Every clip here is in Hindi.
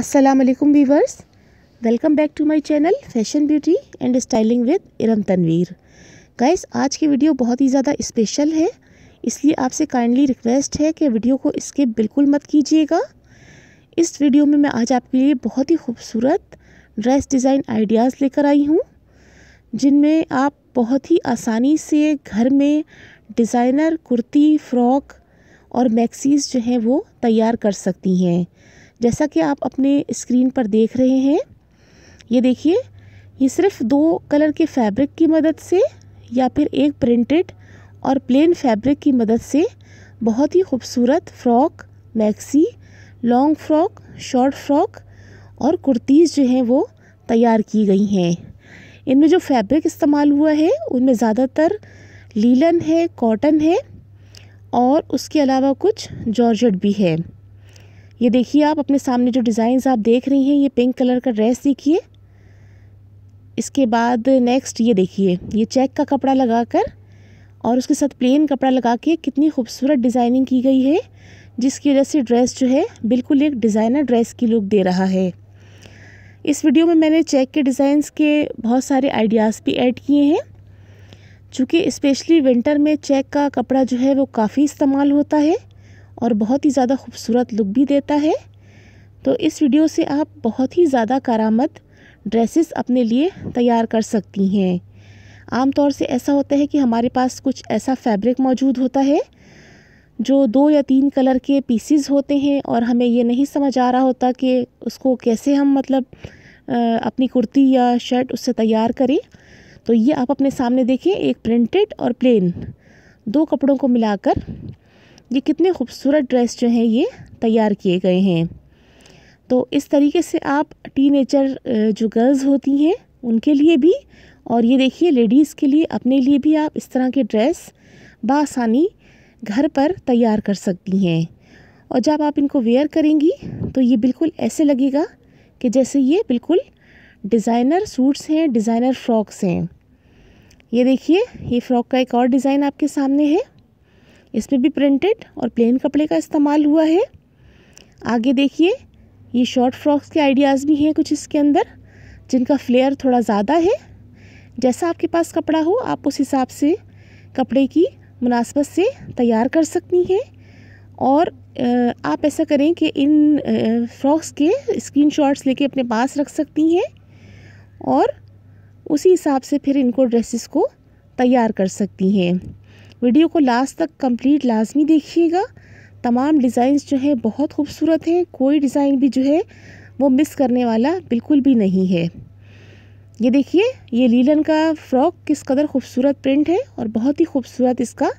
अस्सलाम वालेकुम viewers welcome back to my channel fashion beauty and styling with Iram Tanveer guys आज की वीडियो बहुत ही ज़्यादा स्पेशल है इसलिए आपसे काइंडली रिक्वेस्ट है कि वीडियो को स्किप बिल्कुल मत कीजिएगा इस वीडियो में मैं आज आपके लिए बहुत ही खूबसूरत ड्रेस डिज़ाइन आइडियाज़ लेकर आई हूँ जिनमें आप बहुत ही आसानी से घर में डिज़ाइनर कुर्ती फ्रॉक और मैक्सीज़ जो हैं वो तैयार कर सकती हैं जैसा कि आप अपने स्क्रीन पर देख रहे हैं ये देखिए ये सिर्फ दो कलर के फैब्रिक की मदद से या फिर एक प्रिंटेड और प्लेन फैब्रिक की मदद से बहुत ही खूबसूरत frock maxi long frock short frock और कुर्तीज़ जो हैं वो तैयार की गई हैं इनमें जो फैब्रिक इस्तेमाल हुआ है उनमें ज़्यादातर लीलन है कॉटन है और उसके अलावा कुछ जॉर्जेट भी है ये देखिए आप अपने सामने जो डिज़ाइंस आप देख रही हैं ये पिंक कलर का ड्रेस देखिए इसके बाद नेक्स्ट ये देखिए ये चेक का कपड़ा लगा कर और उसके साथ प्लेन कपड़ा लगा के कितनी खूबसूरत डिज़ाइनिंग की गई है जिसकी वजह से ड्रेस जो है बिल्कुल एक डिज़ाइनर ड्रेस की लुक दे रहा है इस वीडियो में मैंने चेक के डिज़ाइंस के बहुत सारे आइडियाज़ भी ऐड किए हैं चूँकि इस्पेशली विंटर में चेक का कपड़ा जो है वो काफ़ी इस्तेमाल होता है और बहुत ही ज़्यादा खूबसूरत लुक भी देता है तो इस वीडियो से आप बहुत ही ज़्यादा करामत ड्रेसेस अपने लिए तैयार कर सकती हैं आम तौर से ऐसा होता है कि हमारे पास कुछ ऐसा फैब्रिक मौजूद होता है जो दो या तीन कलर के पीसीज होते हैं और हमें ये नहीं समझ आ रहा होता कि उसको कैसे हम मतलब अपनी कुर्ती या शर्ट उससे तैयार करें तो ये आप अपने सामने देखें एक प्रिंटेड और प्लेन दो कपड़ों को मिलाकर ये कितने खूबसूरत ड्रेस जो हैं ये तैयार किए गए हैं तो इस तरीके से आप टीन जो गर्ल्स होती हैं उनके लिए भी और ये देखिए लेडीज़ के लिए अपने लिए भी आप इस तरह के ड्रेस बासानी घर पर तैयार कर सकती हैं और जब आप इनको वेयर करेंगी तो ये बिल्कुल ऐसे लगेगा कि जैसे ये बिल्कुल डिज़ाइनर सूट्स हैं डिज़ाइनर फ्रॉक्स हैं ये देखिए ये फ़्रॉक का एक और डिज़ाइन आपके सामने है इसमें भी प्रिंटेड और प्लेन कपड़े का इस्तेमाल हुआ है आगे देखिए ये शॉर्ट फ्रॉक्स के आइडियाज़ भी हैं कुछ इसके अंदर जिनका फ्लेयर थोड़ा ज़्यादा है जैसा आपके पास कपड़ा हो आप उस हिसाब से कपड़े की मुनासबत से तैयार कर सकती हैं और आप ऐसा करें कि इन फ्रॉक्स के स्क्रीनशॉट्स लेके अपने पास रख सकती हैं और उसी हिसाब से फिर इनको ड्रेसेस को तैयार कर सकती हैं वीडियो को लास्ट तक कंप्लीट लाजमी देखिएगा तमाम डिज़ाइंस जो है बहुत खूबसूरत हैं कोई डिज़ाइन भी जो है वो मिस करने वाला बिल्कुल भी नहीं है ये देखिए ये लीलन का फ्रॉक किस कदर खूबसूरत प्रिंट है और बहुत ही खूबसूरत इसका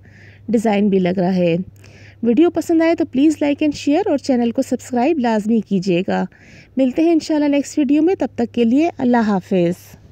डिज़ाइन भी लग रहा है वीडियो पसंद आए तो प्लीज़ लाइक एंड शेयर और चैनल को सब्सक्राइब लाजमी कीजिएगा मिलते हैं इंशाल्लाह नेक्स्ट वीडियो में तब तक के लिए अल्लाह हाफिज़